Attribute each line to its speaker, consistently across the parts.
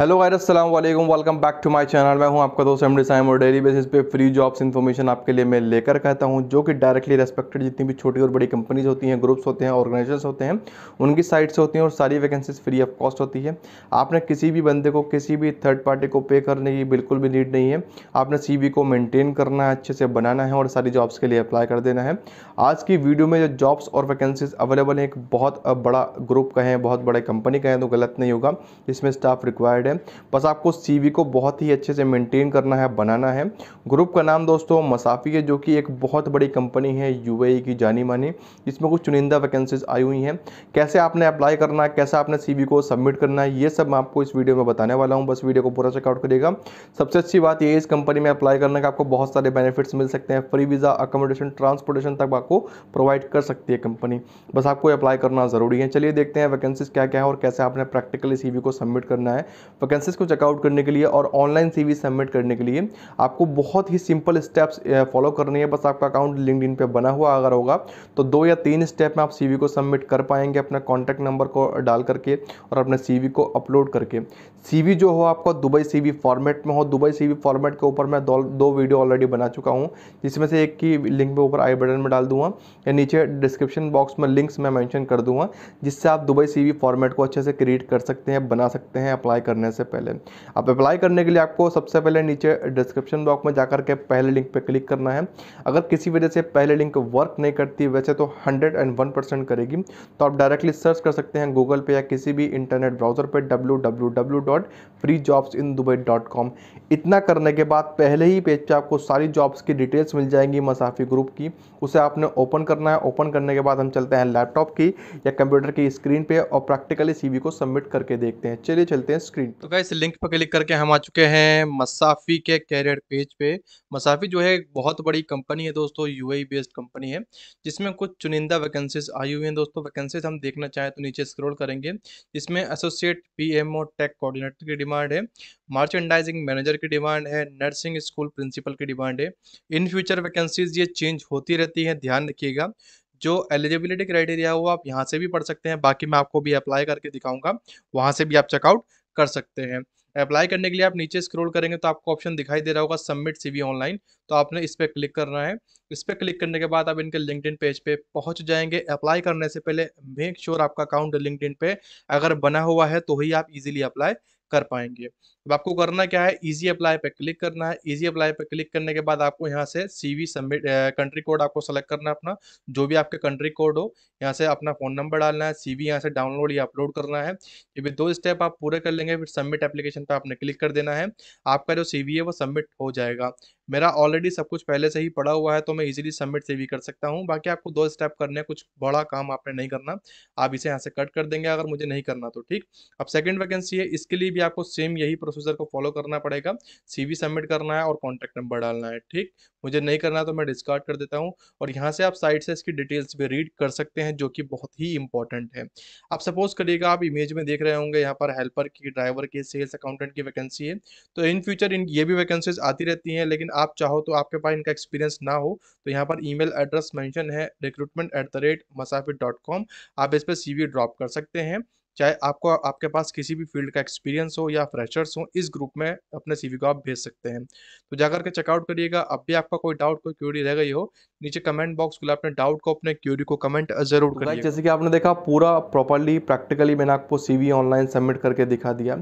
Speaker 1: hello अस्सलाम वालेकुम welcome back to my channel मैं हूं आपका दोस्त एमडी साइम और डेली बेसिस पे फ्री जॉब्स इन्फॉर्मेशन आपके लिए मैं लेकर कहता हूं जो कि डायरेक्टली रेस्पेक्टेड जितनी भी छोटी और बड़ी कंपनीज होती हैं ग्रुप्स होते हैं ऑर्गेनाइजेशन होते हैं उनकी साइट से होती हैं और सारी वैकेंसीज फ्री ऑफ कॉस्ट होती है आपने किसी भी बंदे को किसी भी थर्ड पार्टी को पे करने की बिल्कुल भी नीड नहीं है आपने सी को मेनटेन करना है अच्छे से बनाना है और सारी जॉब्स के लिए अप्लाई कर देना है आज की वीडियो में जो जॉब्स और वैकेंसीज अवेलेबल हैं एक बहुत बड़ा ग्रुप का है बहुत बड़े कंपनी का है तो गलत नहीं होगा इसमें स्टाफ रिक्वायर्ड है बस आपको सी को बहुत ही अच्छे से मेनटेन करना है बनाना है ग्रुप का नाम दोस्तों मसाफी है जो कि एक बहुत बड़ी कंपनी है यू e की जानी मानी इसमें कुछ चुनिंदा वैकेंसीज आई हुई हैं कैसे आपने अप्लाई करना है कैसे आपने सी को सबमिट करना है ये सब मैं आपको इस वीडियो में बताने वाला हूँ बस वीडियो को पूरा चेकआउट करिएगा सबसे अच्छी बात ये इस कंपनी में अप्लाई करने का आपको बहुत सारे बेनिफिट्स मिल सकते हैं फ्री वीज़ा अकोमोडेशन ट्रांसपोर्टेशन तक आपको प्रोवाइड कर सकती है कंपनी बस आपको अप्लाई करना ज़रूरी है चलिए देखते हैं वैकेंसीज क्या क्या है और कैसे आपने प्रैक्टिकली सी को सबमिट करना है वैकेंसीज को चेकआउट करने के लिए और ऑनलाइन सी सबमिट करने के लिए आपको बहुत ही सिंपल स्टेप्स फॉलो करनी है बस आपका अकाउंट लिंकड पे बना हुआ अगर होगा तो दो या तीन स्टेप में आप सी को सबमिट कर पाएंगे अपना कॉन्टैक्ट नंबर को डाल करके और अपने सी को अपलोड करके सी जो हो आपका दुबई सी फॉर्मेट में हो दुबई सी फॉर्मेट के ऊपर मैं दो वीडियो ऑलरेडी बना चुका हूँ जिसमें से एक की लिंक में ऊपर आई बटन में डाल दूंगा या नीचे डिस्क्रिप्शन बॉक्स में लिंक्स मैं मैंशन कर दूंगा जिससे आप दुबई सी फॉर्मेट को अच्छे से क्रिएट कर सकते हैं बना सकते हैं अप्लाई करने करने से पहले अब अप्लाई करने के लिए आपको सबसे पहले नीचे डिस्क्रिप्शन बॉक्स में जाकर के पहले लिंक पर क्लिक करना है अगर किसी वजह से पहले लिंक वर्क नहीं करती वैसे तो हंड्रेड एंड वन परसेंट करेगी तो आप डायरेक्टली सर्च कर सकते हैं गूगल पे या किसी भी इंटरनेट ब्राउज़र पर डब्ल्यू इतना करने के बाद पहले ही पेज पे आपको सारी जॉब्स की डिटेल्स मिल जाएंगी मसाफी ग्रुप की उसे आपने ओपन करना है ओपन करने के बाद हम चलते हैं लैपटॉप की या कंप्यूटर की स्क्रीन पे और प्रैक्टिकली सीवी को सबमिट करके देखते हैं चलिए चलते हैं स्क्रीन तो क्या इस लिंक पर क्लिक करके हम आ चुके हैं मसाफी के कैरियर पेज पे मसाफी जो है बहुत बड़ी कंपनी है दोस्तों यूएई बेस्ड कंपनी है जिसमें कुछ चुनिंदा वैकेंसीज आई हुई हैं दोस्तों वैकेंसीज हम देखना चाहें तो नीचे स्क्रॉल करेंगे जिसमें एसोसिएट पीएमओ टेक कोऑर्डिनेटर की डिमांड है मार्चेंडाइजिंग मैनेजर की डिमांड है नर्सिंग स्कूल प्रिंसिपल की डिमांड है इन फ्यूचर वैकेंसीज ये चेंज होती रहती है ध्यान रखिएगा जो एलिजिबिलिटी क्राइटेरिया हो आप यहाँ से भी पढ़ सकते हैं बाकी मैं आपको भी अप्लाई करके दिखाऊंगा वहाँ से भी आप चेकआउट कर सकते हैं अप्लाई करने के लिए आप नीचे स्क्रॉल करेंगे तो आपको ऑप्शन दिखाई दे रहा होगा सबमिट सीवी ऑनलाइन तो आपने इस पर क्लिक करना है इस पर क्लिक करने के बाद आप इनके लिंकड पेज पे पहुंच जाएंगे अप्लाई करने से पहले मेक श्योर आपका अकाउंट लिंकड पे अगर बना हुआ है तो ही आप इजीली अप्लाई कर पाएंगे अब आपको करना क्या है इजी अप्लाई पे क्लिक करना है इजी अप्लाई पे क्लिक करने के बाद आपको यहाँ से सीवी सबमिट कंट्री कोड आपको सेलेक्ट करना है अपना जो भी आपके कंट्री कोड हो यहाँ से अपना फ़ोन नंबर डालना है सीवी यहाँ से डाउनलोड या अपलोड करना है ये भी दो स्टेप आप पूरे कर लेंगे फिर सबमिट एप्लीकेशन पर आपने क्लिक कर देना है आपका जो सी है वो सबमिट हो जाएगा मेरा ऑलरेडी सब कुछ पहले से ही पड़ा हुआ है तो मैं इजीली सबमिट से भी कर सकता हूँ बाकी आपको दो स्टेप करने कुछ बड़ा काम आपने नहीं करना आप इसे यहाँ से कट कर देंगे अगर मुझे नहीं करना तो ठीक अब सेकेंड वैकेंसी है इसके लिए भी आपको सेम यही प्रोसीजर को फॉलो करना पड़ेगा सी सबमिट करना है और कॉन्टैक्ट नंबर डालना है ठीक मुझे नहीं करना तो मैं डिस्कार्ड कर देता हूँ और यहाँ से आप साइट से इसकी डिटेल्स भी रीड कर सकते हैं जो कि बहुत ही इंपॉर्टेंट है आप सपोज करिएगा आप इमेज में देख रहे होंगे यहाँ पर हेल्पर की ड्राइवर की सेल्स अकाउंटेंट की वैकेंसी है तो इन फ्यूचर इन ये भी वैकेंसीज आती रहती हैं लेकिन आप चाहो तो आपके पास इनका एक्सपीरियंस ना हो तो यहाँ पर ईमेल एड्रेस मेंशन है recruitment at the rate Musafir dot com आप इस पर सी ड्रॉप कर सकते हैं चाहे आपको आपके पास किसी भी फील्ड का एक्सपीरियंस हो या फ्रेशर्स हो इस ग्रुप में अपने सीवी को आप भेज सकते हैं तो जाकर के चेकआउट करिएगा अब भी आपका कोई डाउट कोई क्यूरी रह गई हो नीचे कमेंट बॉक्स खुला अपने डाउट को अपने क्यूरी को कमेंट जरूर तो करिए जैसे कि आपने देखा पूरा प्रॉपरली प्रैक्टिकली मैंने आपको सीवी ऑनलाइन सबमिट करके दिखा दिया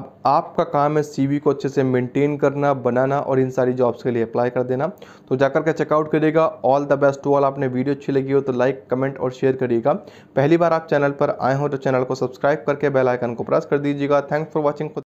Speaker 1: अब आपका काम है सीवी को अच्छे से मेनटेन करना बनाना और इन सारी जॉब्स के लिए अप्लाई कर देना तो जाकर के चेकआउट करिएगा all the best to all आपने वीडियो अच्छी लगी हो तो लाइक कमेंट और शेयर करिएगा पहली बार आप चैनल पर आए हो तो चैनल को सब्सक्राइब सब्सक्राइब करके बेल आइकन को प्रेस कर दीजिएगा थैंक्स फॉर वॉचिंग